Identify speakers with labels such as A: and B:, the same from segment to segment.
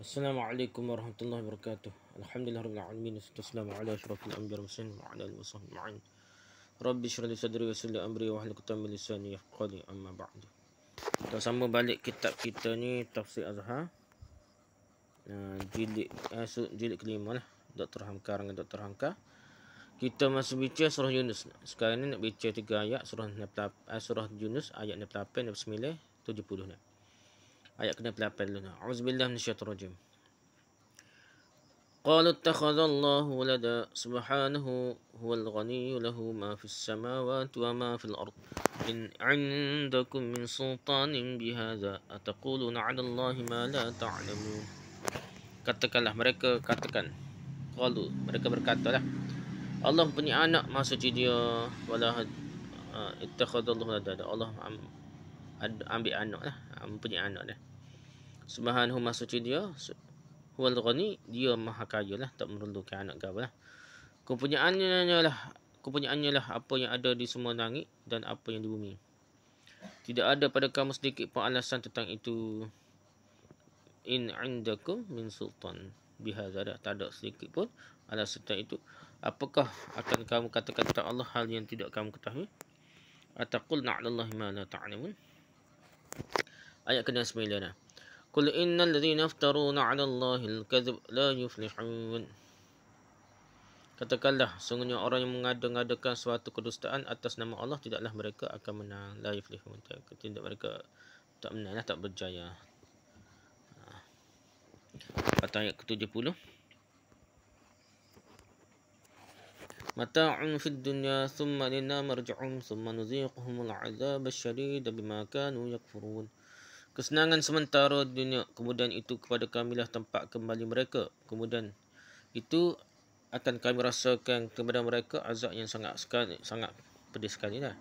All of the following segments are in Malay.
A: Assalamualaikum warahmatullahi wabarakatuh. Alhamdulillah rabbil alamin wassalamu ala asyrafil anbiya wal mursalin wa ala al Rabbi shrah sadri wa yassir amri wa hlul 'uqdatam min lisani yafqahu amma ba'du. Kita sama balik kitab kita ni Tafsir azha. Nah, uh, jilid uh, jilid ke-5 lah. Dr. Hamka dengan Dr. Hamka. Kita masih baca surah Yunus. Sekarang ni nak baca tiga ayat surah 98 uh, eh, Yunus ayat 98 dan 79 70 ni. Nah. هيا كنا بلعب بالنا أعوذ بالله من الشيطان الرجيم قالوا اتخذ الله ولدا سبحانه هو الغني له ما في السماوات وما في الأرض إن عندكم من سلطان بهذا أتقولون على الله ما لا تعلمون katakanlah mereka katakan qalu mereka berkatalah Allah punya anak masa dia wala ah, ittakhadallahu walada Allah ambil anak lah mempunyai anak lah Subhanahu Maha Suci dia Huwal Ghani Dia Maha Kaya lah Tak merundukkan anak ke lah Kepunyaannya lah Kepunyaannya lah Apa yang ada di semua langit Dan apa yang di bumi Tidak ada pada kamu sedikit pun alasan tentang itu In indakum min sultan Bihazadah Tak ada sedikit pun alasan tentang itu Apakah akan kamu katakan tentang Allah Hal yang tidak kamu ketahui Ataqul na'lallahi ma la ta'alimun Ayat ke-9 Ayat ke قل إن الذين يفترون على الله الكذب لا يفلحون Katakanlah, sungguhnya orang yang mengadakan suatu kedustaan atas nama Allah, tidaklah mereka akan menang. La yuflih Tidak mereka tak menang, lah, tak berjaya. Ah. Kata ayat ke-70. Mata'un fid dunya thumma lina marja'um thumma nuziquhum al-azab al-shari'da bima kanu yakfurun. Kesenangan sementara dunia kemudian itu kepada kamilah tempat kembali mereka. Kemudian itu akan kami rasakan kepada mereka azab yang sangat sekali, sangat pedih sekali lah.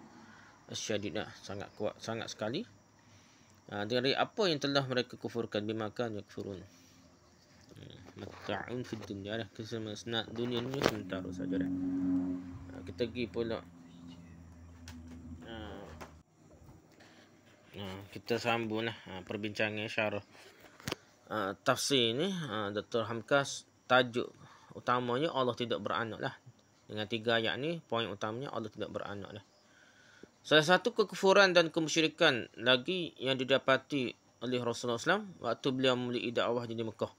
A: Asyadidah sangat kuat sangat sekali. Ha, dari apa yang telah mereka kufurkan bimakan yang kufurun. Hmm, mata'un fi dunia lah. Kesenangan dunia ni sementara saja lah. ha, kita pergi pula kita sambung lah ha, perbincangan syarah ha, tafsir ni ha, Dr. Hamkas tajuk utamanya Allah tidak beranak lah dengan tiga ayat ni poin utamanya Allah tidak beranak lah salah satu kekufuran dan kemusyrikan lagi yang didapati oleh Rasulullah SAW waktu beliau memulai dakwah di Mekah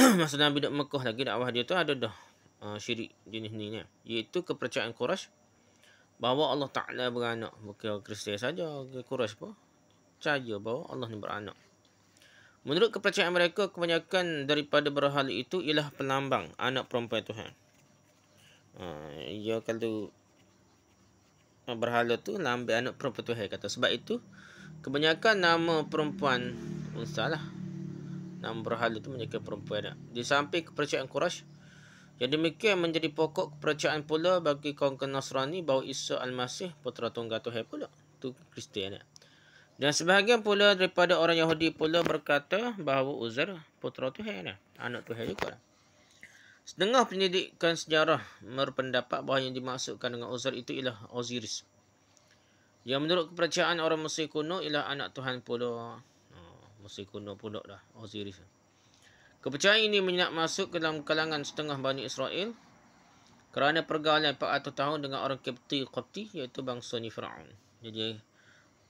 A: masa Nabi di Mekah lagi dakwah dia tu ada dah ha, syirik jenis ni ni iaitu kepercayaan Quraisy bahawa Allah Ta'ala beranak. Bukan Kristian saja, Quraisy pun percaya bahawa Allah ni beranak. Menurut kepercayaan mereka, kebanyakan daripada berhala itu ialah penambang anak perempuan Tuhan. Ha, ya, uh, kalau ha, berhala tu lambat lah anak perempuan Tuhan kata. Sebab itu, kebanyakan nama perempuan unsa lah. Nama berhala itu menjaga perempuan anak. Di samping kepercayaan Quraish, jadi demikian menjadi pokok kepercayaan pula bagi kaum Nasrani bahawa Isa Al-Masih putera tunggal Tuhan pula. Tu Kristian Ya. Dan sebahagian pula daripada orang Yahudi pula berkata bahawa Uzair putera Tuhan lah. Anak Tuhan juga Setengah penyelidikan sejarah merpendapat bahawa yang dimasukkan dengan Uzair itu ialah Osiris. Yang menurut kepercayaan orang Mesir kuno ialah anak Tuhan pula. Oh, Mesir kuno pula dah Osiris. Kepercayaan ini menyak masuk ke dalam kalangan setengah Bani Israel kerana pergaulan 400 tahun dengan orang Kepti Qabti iaitu bangsa ni Jadi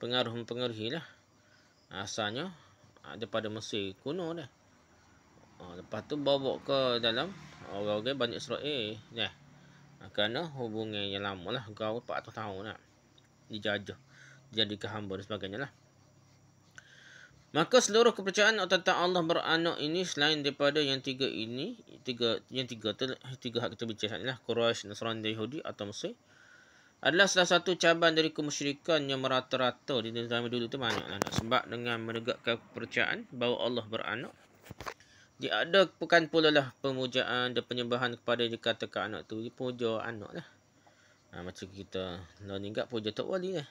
A: pengaruh mempengaruhi lah asalnya ah, daripada Mesir kuno dah ah, lepas tu bawa ke dalam orang-orang Bani Israel dah ah, kerana hubungan yang lama lah kau 400 tahun lah dijajah jadi hamba dan sebagainya lah Maka seluruh kepercayaan tentang Allah beranak ini selain daripada yang tiga ini, tiga yang tiga tu tiga hak kita bincangkan ialah Quraisy, Nasrani, Yahudi atau Mesir adalah salah satu cabang dari kemusyrikan yang merata-rata di zaman dulu tu banyak lah. Sebab dengan menegakkan percayaan bahawa Allah beranak. Dia ada bukan pula lah pemujaan dan penyembahan kepada dia kata ke anak tu. Dia puja anak lah. Ha, macam kita learning ingat puja Tok Wali lah.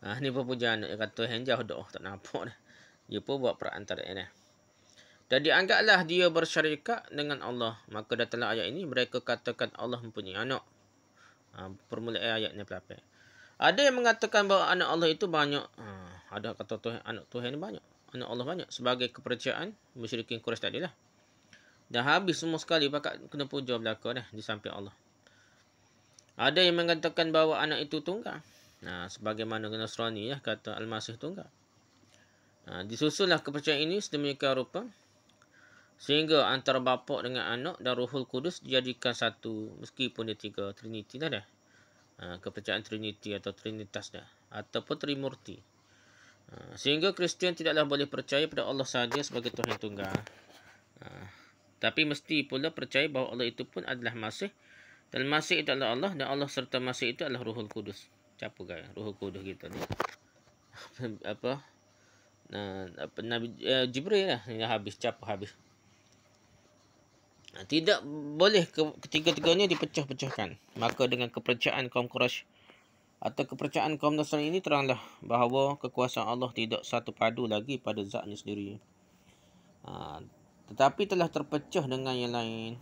A: Ha, ni pun puja anak. Dia kata yang jauh dah. Tak nampak lah. Dia pun buat perantara ni lah. Dan dianggaplah dia bersyarikat dengan Allah. Maka datanglah ayat ini. Mereka katakan Allah mempunyai anak ha, permulaan eh, ayatnya pelapa. Ada yang mengatakan bahawa anak Allah itu banyak. Ha, ada kata Tuhan, anak Tuhan ini banyak. Anak Allah banyak. Sebagai kepercayaan musyrikin Quraish tadi lah. Dah habis semua sekali. Pakat kena puja belakang dah. Di samping Allah. Ada yang mengatakan bahawa anak itu tunggal. Nah, ha, sebagaimana Nasrani ya, kata Al-Masih tunggal. Nah, ha, disusunlah kepercayaan ini sedemikian rupa Sehingga antara bapa dengan anak dan ruhul kudus dijadikan satu meskipun dia tiga triniti dah dah. Ha, kepercayaan triniti atau trinitas dah. Ataupun trimurti. Ha, sehingga Kristian tidaklah boleh percaya pada Allah sahaja sebagai Tuhan Tunggal. Ha, tapi mesti pula percaya bahawa Allah itu pun adalah Masih. Dan Masih itu adalah Allah dan Allah serta Masih itu adalah ruhul kudus. Capu gaya ruhul kudus kita ni. apa? Nah, apa Nabi uh, Jibril lah. Ini habis. capu habis. Ha, tidak boleh ketiga-tiganya dipecah-pecahkan. Maka dengan kepercayaan kaum Quraisy atau kepercayaan kaum Nasrani ini teranglah bahawa kekuasaan Allah tidak satu padu lagi pada zatnya sendiri. Ha, tetapi telah terpecah dengan yang lain.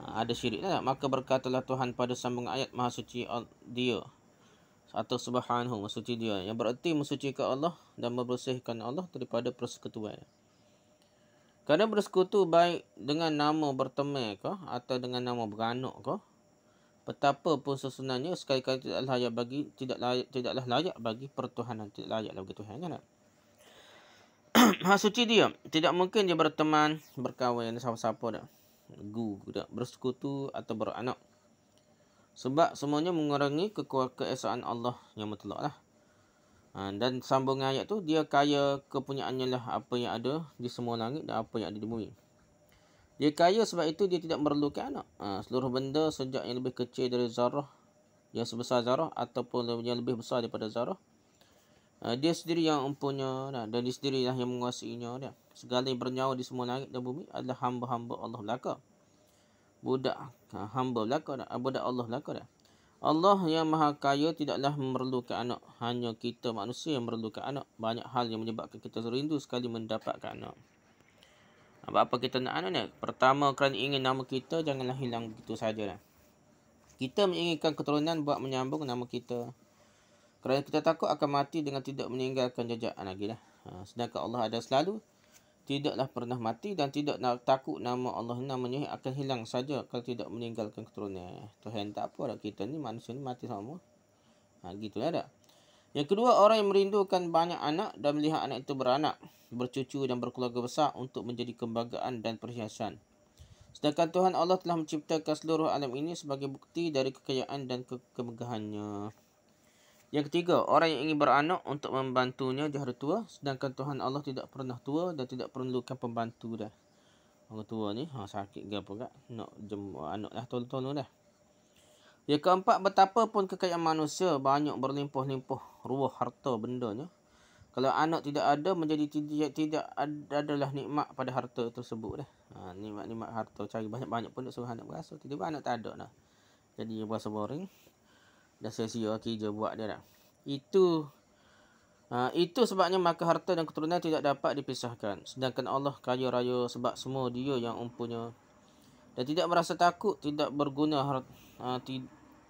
A: Ha, ada syirik lah. Maka berkatalah Tuhan pada sambung ayat Maha Suci Dia. Atau Subhanahu Maha Suci Dia. Yang bererti ke Allah dan membersihkan Allah daripada persekutuan. Ha, kerana bersekutu baik dengan nama bertemir ke atau dengan nama beranak ke, betapa pun susunannya sekali-kali tidak layak bagi tidak layak tidaklah layak bagi pertuhanan tidak layaklah bagi Tuhan kan. Ha suci dia, tidak mungkin dia berteman, berkawan dengan siapa-siapa dah. Gu dah bersekutu atau beranak. Sebab semuanya mengurangi kekuasaan Allah yang mutlak lah. Ha, dan sambungan ayat tu dia kaya kepunyaannya lah apa yang ada di semua langit dan apa yang ada di bumi. Dia kaya sebab itu dia tidak memerlukan anak. Ha, seluruh benda sejak yang lebih kecil dari zarah yang sebesar zarah ataupun yang lebih besar daripada zarah. Ha, dia sendiri yang mempunyai dan dia sendiri lah yang menguasainya dia. Segala yang bernyawa di semua langit dan bumi adalah hamba-hamba Allah belaka. Budak hamba belaka dan budak Allah belaka Allah yang maha kaya tidaklah memerlukan anak. Hanya kita manusia yang memerlukan anak. Banyak hal yang menyebabkan kita rindu sekali mendapatkan anak. Apa, apa kita nak anak ni? Pertama kerana ingin nama kita janganlah hilang begitu saja. Kita menginginkan keturunan buat menyambung nama kita. Kerana kita takut akan mati dengan tidak meninggalkan jejak anak lah. Ha, sedangkan Allah ada selalu tidaklah pernah mati dan tidak takut nama Allah namanya akan hilang saja kalau tidak meninggalkan keturunan. Eh, Tuhan tak apa dah kita ni manusia ni mati sama. Ha gitu eh, ada. Yang kedua orang yang merindukan banyak anak dan melihat anak itu beranak, bercucu dan berkeluarga besar untuk menjadi kebanggaan dan perhiasan. Sedangkan Tuhan Allah telah menciptakan seluruh alam ini sebagai bukti dari kekayaan dan ke- kemegahannya. Yang ketiga, orang yang ingin beranak untuk membantunya di hari tua. Sedangkan Tuhan Allah tidak pernah tua dan tidak perlukan pembantu dah. Orang tua ni ha, sakit ke apa kak. Nak jemur anak dah tolong-tolong dah. Yang keempat, betapa pun kekayaan manusia banyak berlimpah-limpah ruah harta bendanya. Kalau anak tidak ada, menjadi tidak, tidak adalah nikmat pada harta tersebut dah. Ha, nikmat-nikmat harta cari banyak-banyak pun nak suruh anak berasa. Tiba-tiba anak tak ada dah. Jadi berasa boring dah sia-sia kerja buat dia dah. Itu uh, itu sebabnya maka harta dan keturunan tidak dapat dipisahkan. Sedangkan Allah kaya raya sebab semua dia yang umpunya. Dan tidak merasa takut, tidak berguna harta. Uh, ti,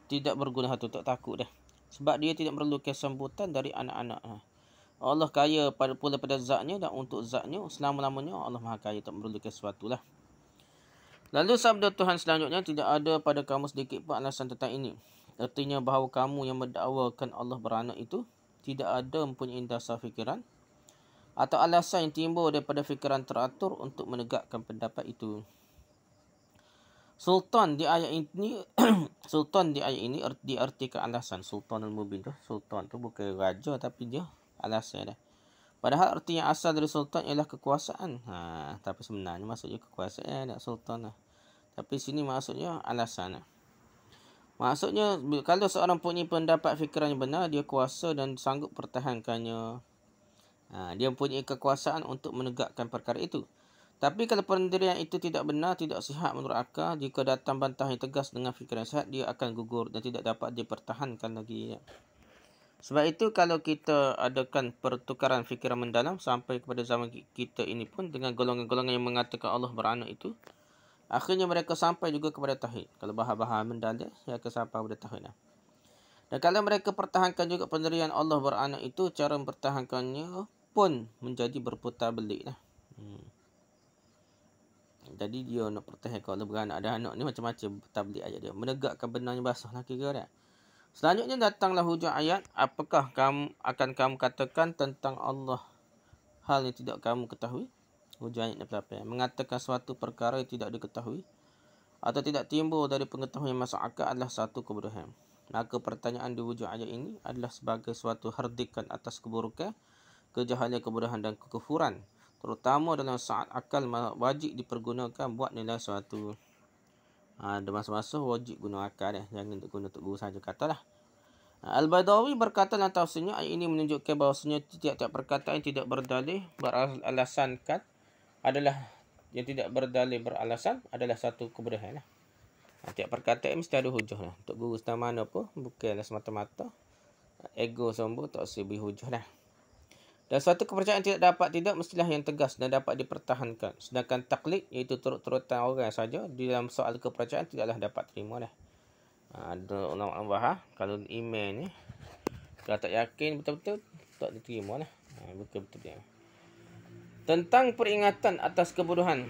A: tidak berguna harta tak takut dah. Sebab dia tidak perlu kesambutan dari anak-anak. Ah. Allah kaya pada pula pada zatnya dan untuk zatnya selama-lamanya Allah Maha Kaya tak memerlukan sesuatu lah. Lalu sabda Tuhan selanjutnya tidak ada pada kamu sedikit pun alasan tentang ini. Artinya bahawa kamu yang mendakwakan Allah beranak itu tidak ada mempunyai dasar fikiran atau alasan yang timbul daripada fikiran teratur untuk menegakkan pendapat itu. Sultan di ayat ini Sultan di ayat ini diartikan alasan Sultan al-Mubin tu Sultan tu bukan raja tapi dia alasan dia. Padahal erti yang asal dari Sultan ialah kekuasaan. Ha, tapi sebenarnya maksudnya kekuasaan nak Sultan lah. Tapi sini maksudnya alasan lah. Maksudnya kalau seorang punya pendapat fikiran yang benar dia kuasa dan sanggup pertahankannya. Ha, dia mempunyai kekuasaan untuk menegakkan perkara itu. Tapi kalau pendirian itu tidak benar, tidak sihat menurut akal, jika datang bantahan yang tegas dengan fikiran sehat, dia akan gugur dan tidak dapat dipertahankan lagi. Ya. Sebab itu kalau kita adakan pertukaran fikiran mendalam sampai kepada zaman kita ini pun dengan golongan-golongan yang mengatakan Allah beranak itu, Akhirnya mereka sampai juga kepada tauhid. Kalau bahan-bahan mendala, ia akan sampai kepada tauhid. Dan kalau mereka pertahankan juga penderian Allah beranak itu, cara mempertahankannya pun menjadi berputar belik. Hmm. Jadi dia nak pertahankan Allah beranak. Ada anak ni macam-macam berputar belik ayat dia. Menegakkan benarnya basah lah kira kan. Selanjutnya datanglah hujung ayat. Apakah kamu akan kamu katakan tentang Allah? Hal yang tidak kamu ketahui hujung apa 68 Mengatakan suatu perkara yang tidak diketahui Atau tidak timbul dari pengetahuan yang masuk akal adalah satu keburukan. Maka pertanyaan di hujung ayat ini adalah sebagai suatu herdikan atas keburukan Kejahatan keburukan dan kekufuran Terutama dalam saat akal wajib dipergunakan buat nilai suatu ha, Ada ha, masa-masa wajib guna akal eh. Jangan untuk guna untuk guru kata lah. Ha, Al-Badawi berkata dalam tafsirnya ayat ini menunjukkan bahawasanya tiap-tiap perkataan tidak berdalih beralasankan adalah yang tidak berdalil beralasan adalah satu kebodohan lah. Ha, tiap perkataan mesti ada hujah lah. Untuk guru setan mana pun bukanlah semata-mata ego sombong tak sebi hujah lah. Dan suatu kepercayaan tidak dapat tidak mestilah yang tegas dan dapat dipertahankan. Sedangkan taklid iaitu turut-turutan orang saja di dalam soal kepercayaan tidaklah dapat terima lah. Ha, ada ulama Allah kalau email ni kalau tak yakin betul-betul tak diterima lah. Ha, betul-betul tentang peringatan atas kebodohan.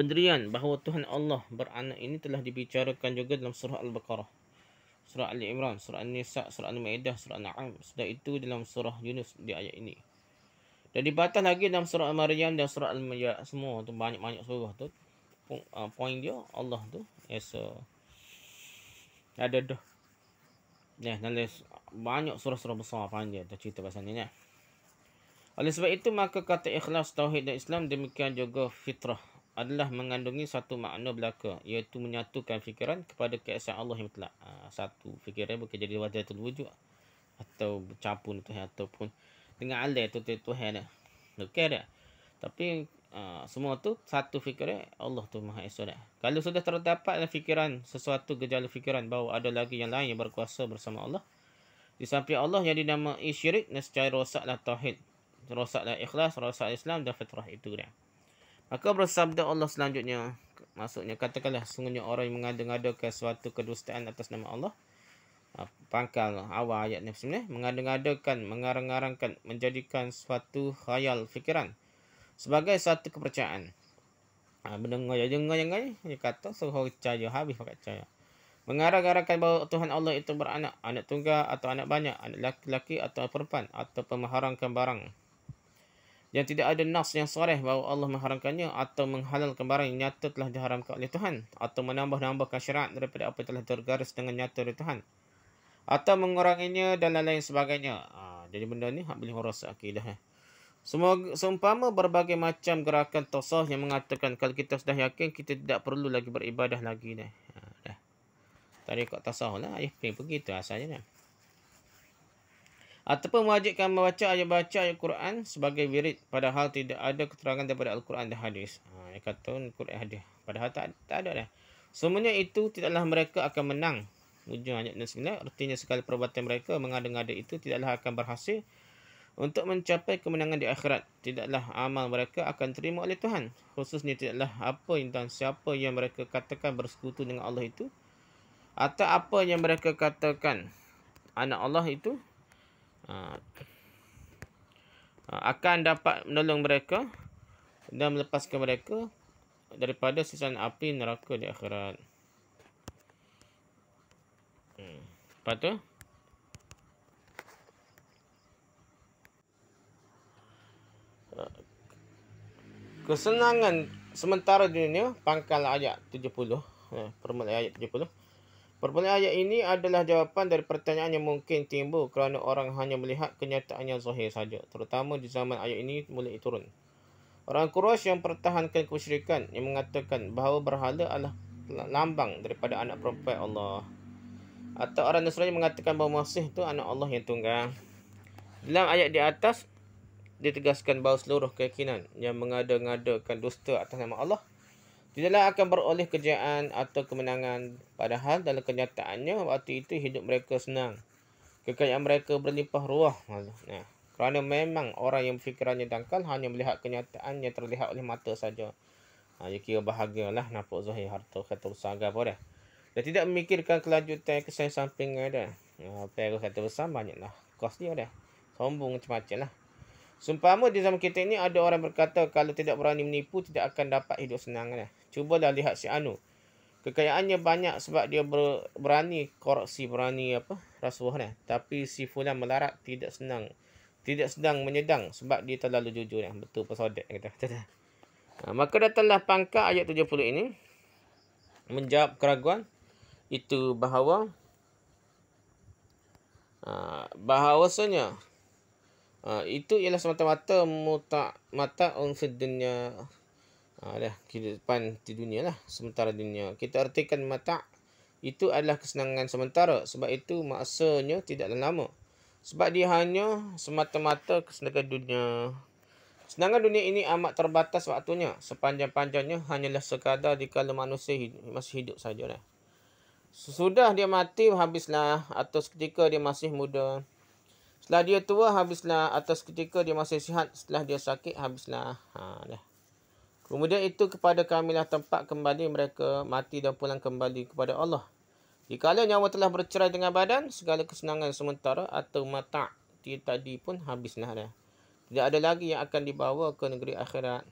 A: Pendirian bahawa Tuhan Allah beranak ini telah dibicarakan juga dalam surah Al-Baqarah. Surah Ali Imran, Surah An-Nisa, Surah Al-Ma'idah, Surah Na'am. Sudah itu dalam Surah Yunus di ayat ini. Dan dibatang lagi dalam Surah Al-Maryam dan Surah Al-Maryam. Semua tu banyak-banyak surah tu. Ah, poin dia Allah tu. Yes, ada dah. Ya, yeah, banyak surah-surah besar panjang dah cerita pasal ni. Yeah. Oleh sebab itu, maka kata ikhlas, tauhid dan Islam demikian juga fitrah adalah mengandungi satu makna belaka iaitu menyatukan fikiran kepada keesaan Allah yang mutlak. Ah, satu fikiran bukan jadi wajah wujud atau bercampur Tuhan ataupun dengan alai tu Tuhan Tuhan. Okey dah. Tapi ah, semua tu satu fikiran Allah tu Maha Esa dah. Kalau sudah terdapat dalam fikiran sesuatu gejala fikiran bahawa ada lagi yang lain yang berkuasa bersama Allah di samping Allah yang dinamai syirik nescaya rosaklah tauhid rosaklah ikhlas, rosak Islam dan fitrah itu dia. Maka bersabda Allah selanjutnya, maksudnya katakanlah sungguhnya orang yang mengada-ngada ke suatu kedustaan atas nama Allah, ah, pangkal awal ayat ni sebenarnya, mengada-ngadakan, mengarang-arangkan, menjadikan suatu khayal fikiran sebagai satu kepercayaan. Ha, ah, Mendengar yang dengar yang dia kata suruh percaya habis pakai percaya. Mengarang-arangkan bahawa Tuhan Allah itu beranak, anak tunggal atau anak banyak, anak lelaki atau perempuan atau pemaharangkan barang yang tidak ada nas yang sahih bahawa Allah mengharamkannya atau menghalalkan barang yang nyata telah diharamkan oleh Tuhan atau menambah-nambahkan syarat daripada apa yang telah tergaris dengan nyata oleh Tuhan atau menguranginya dan lain-lain sebagainya. Ha, jadi benda ni hak boleh rosak akidah. Eh. Semoga, seumpama berbagai macam gerakan tasawuf yang mengatakan kalau kita sudah yakin kita tidak perlu lagi beribadah lagi ni. Ha, dah. Tarikat tasawuf lah. pergi begitu asalnya ni. Ataupun mewajibkan membaca ayat baca ayat Quran sebagai wirid padahal tidak ada keterangan daripada Al-Quran dan hadis. Ha, dia kata Al-Quran hadis. Padahal tak, tak ada dah. Semuanya itu tidaklah mereka akan menang. Ujung ayat dan sebenarnya. Artinya segala perbuatan mereka mengada-ngada itu tidaklah akan berhasil untuk mencapai kemenangan di akhirat. Tidaklah amal mereka akan terima oleh Tuhan. Khususnya tidaklah apa dan siapa yang mereka katakan bersekutu dengan Allah itu. Atau apa yang mereka katakan anak Allah itu Ha. Ha, akan dapat menolong mereka dan melepaskan mereka daripada sisaan api neraka di akhirat. Hmm. Lepas tu. Kesenangan sementara dunia, pangkal ayat 70. Eh, permulaan ayat 70. Perbualan ayat ini adalah jawapan dari pertanyaan yang mungkin timbul kerana orang hanya melihat kenyataan yang zahir saja, terutama di zaman ayat ini mulai turun. Orang Quraisy yang pertahankan kesyirikan yang mengatakan bahawa berhala adalah lambang daripada anak perempuan Allah. Atau orang Nasrani mengatakan bahawa Masih itu anak Allah yang tunggang. Dalam ayat di atas, ditegaskan bahawa seluruh keyakinan yang mengada-ngadakan dusta atas nama Allah tidaklah akan beroleh kejayaan atau kemenangan padahal dalam kenyataannya waktu itu hidup mereka senang kekayaan mereka berlimpah ruah nah kerana memang orang yang fikirannya dangkal hanya melihat kenyataan yang terlihat oleh mata saja ha dia kira bahagialah nampak zahir harta kata usaha apa dia dia tidak memikirkan kelanjutan kesan samping dia ha, apa yang kata besar banyaklah kos dia dia sombong macam-macam lah Sumpama di zaman kita ini ada orang berkata kalau tidak berani menipu tidak akan dapat hidup senang. Lah. Cubalah lihat si Anu. Kekayaannya banyak sebab dia berani korupsi, berani apa rasuah ni. Tapi si Fulan melarat tidak senang. Tidak sedang menyedang sebab dia terlalu jujur ni. Betul pasodek kita kata. Ha, maka datanglah pangkat ayat 70 ini. Menjawab keraguan. Itu bahawa. Ha, bahawasanya. Ha, itu ialah semata-mata mutak mata unsur dunia ada ha, kehidupan di dunia lah sementara dunia kita artikan mata itu adalah kesenangan sementara sebab itu maksanya tidak lama sebab dia hanya semata-mata kesenangan dunia Kesenangan dunia ini amat terbatas waktunya. Sepanjang-panjangnya hanyalah sekadar di kalau manusia hidup, masih hidup saja. Lah. Sesudah dia mati, habislah. Atau ketika dia masih muda. Setelah dia tua, habislah. Atau ketika dia masih sihat, setelah dia sakit, habislah. Ha, dah. Kemudian itu kepada kamilah tempat kembali mereka mati dan pulang kembali kepada Allah. Jikalau nyawa telah bercerai dengan badan, segala kesenangan sementara atau mata tadi pun habislah dia. Tidak ada lagi yang akan dibawa ke negeri akhirat.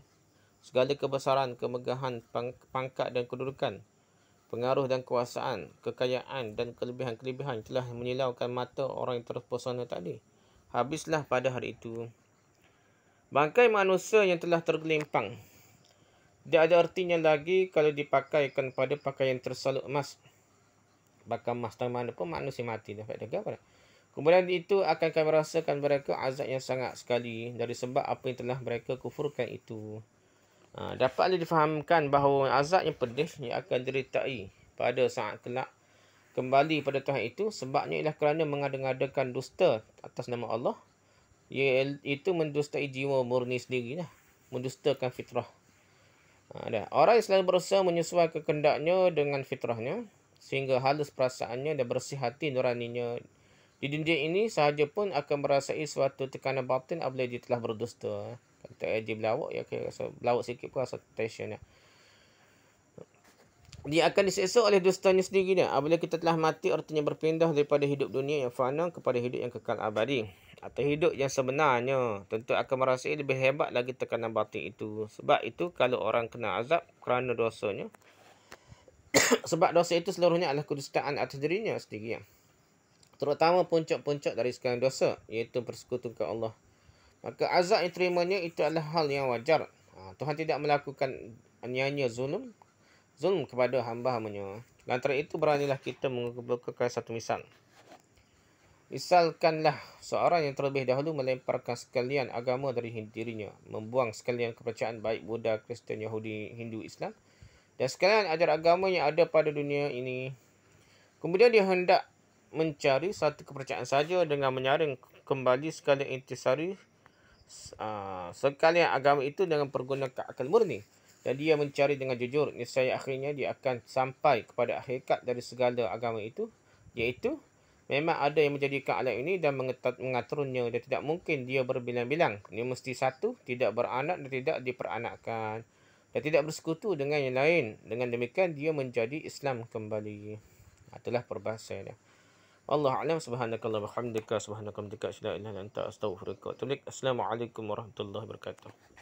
A: Segala kebesaran, kemegahan, pangkat dan kedudukan, pengaruh dan kuasaan, kekayaan dan kelebihan-kelebihan telah menyilaukan mata orang yang terpesona tadi. Habislah pada hari itu. Bangkai manusia yang telah tergelimpang. Dia ada artinya lagi kalau dipakaikan pada pakaian tersalut emas. Bakal emas tanpa mana pun manusia mati. Dapat degar Kemudian itu akan kami rasakan mereka azab yang sangat sekali dari sebab apa yang telah mereka kufurkan itu. Ha, dapatlah difahamkan bahawa azab yang pedih yang akan diritai pada saat kelak kembali pada Tuhan itu sebabnya ialah kerana adengkan dusta atas nama Allah. Ia, itu mendustai jiwa murni sendiri Mendustakan fitrah ada. Ha, Orang yang selalu berusaha menyesuaikan kehendaknya dengan fitrahnya sehingga halus perasaannya dan bersih hati nuraninya. Di dunia ini sahaja pun akan merasai suatu tekanan batin apabila dia telah berdusta. Kata dia berlawak, ya, kira rasa berlawak sikit pun rasa tensionnya. Dia akan diseksa oleh dustanya sendiri. Apabila kita telah mati, artinya berpindah daripada hidup dunia yang fana kepada hidup yang kekal abadi atau hidup yang sebenarnya tentu akan merasa lebih hebat lagi tekanan batin itu. Sebab itu kalau orang kena azab kerana dosanya. sebab dosa itu seluruhnya adalah kedustaan atas dirinya sendiri. Ya. Terutama puncak-puncak dari sekalian dosa iaitu persekutukan Allah. Maka azab yang terimanya itu adalah hal yang wajar. Ha, Tuhan tidak melakukan nyanyi zulm zulm kepada hamba-hambanya. Lantaran itu beranilah kita mengumpulkan satu misal. Misalkanlah seorang yang terlebih dahulu melemparkan sekalian agama dari dirinya, membuang sekalian kepercayaan baik Buddha, Kristian, Yahudi, Hindu, Islam dan sekalian ajar agama yang ada pada dunia ini. Kemudian dia hendak mencari satu kepercayaan saja dengan menyaring kembali sekalian intisari ah, sekalian agama itu dengan pergunakan akal murni. Dan dia mencari dengan jujur. Niscaya akhirnya dia akan sampai kepada akhirat dari segala agama itu. Iaitu memang ada yang menjadikan alat ini dan mengetat, mengaturnya. Dia tidak mungkin dia berbilang-bilang. Dia mesti satu, tidak beranak dan tidak diperanakkan. Dia tidak bersekutu dengan yang lain. Dengan demikian, dia menjadi Islam kembali. Itulah perbahasan dia. Allah alam subhanakallah wa hamdika subhanakallah wa hamdika Assalamualaikum warahmatullahi wabarakatuh.